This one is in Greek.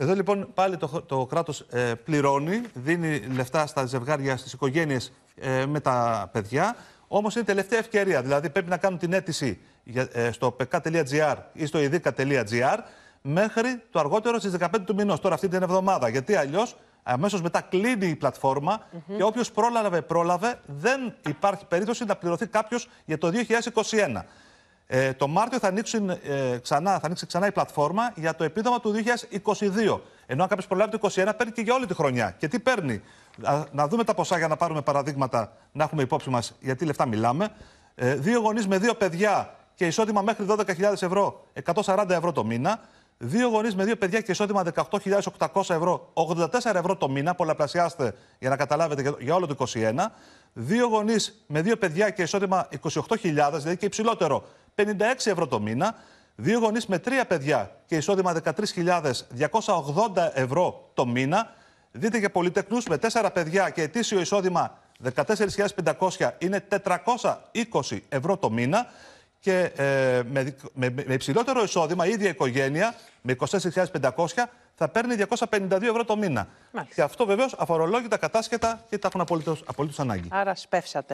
Εδώ λοιπόν πάλι το, το κράτος ε, πληρώνει, δίνει λεφτά στα ζευγάρια, στις οικογένειες ε, με τα παιδιά. Όμως είναι τελευταία ευκαιρία. Δηλαδή πρέπει να κάνουν την αίτηση ε, στο pk.gr ή στο ειδίκα.gr μέχρι το αργότερο στις 15 του μηνός, τώρα αυτή την εβδομάδα. Γιατί αλλιώς αμέσως μετά κλείνει η πλατφορμα και όποιος πρόλαβε, πρόλαβε, δεν υπάρχει περίπτωση να πληρωθεί κάποιος για το 2021. Ε, το Μάρτιο θα, ανοίξουν, ε, ξανά, θα ανοίξει ξανά η πλατφόρμα για το επίδομα του 2022. Ενώ αν κάποιο προλάβει το 2021, παίρνει και για όλη τη χρονιά. Και τι παίρνει. Να δούμε τα ποσά για να πάρουμε παραδείγματα, να έχουμε υπόψη μας γιατί λεφτά μιλάμε. Ε, δύο γονείς με δύο παιδιά και εισόδημα μέχρι 12.000 ευρώ, 140 ευρώ το μήνα. Δύο γονείς με δύο παιδιά και εισόδημα 18.800 ευρώ, 84 ευρώ το μήνα, πολλαπλασιάστε για να καταλάβετε για όλο το 2021. Δύο γονείς με δύο παιδιά και εισόδημα 28.000, δηλαδή και υψηλότερο, 56 ευρώ το μήνα. Δύο γονείς με τρία παιδιά και εισόδημα 13.280 ευρώ το μήνα. Δείτε και πολυτεκνού με τέσσερα παιδιά και ετήσιο εισόδημα 14.500 είναι 420 ευρώ το μήνα και ε, με, με, με, υψηλότερο εισόδημα η ίδια οικογένεια με 24.500 θα παίρνει 252 ευρώ το μήνα. Και αυτό βεβαίως αφορολόγητα, κατάσκετα και τα έχουν απολύτως ανάγκη. Άρα σπεύσατε.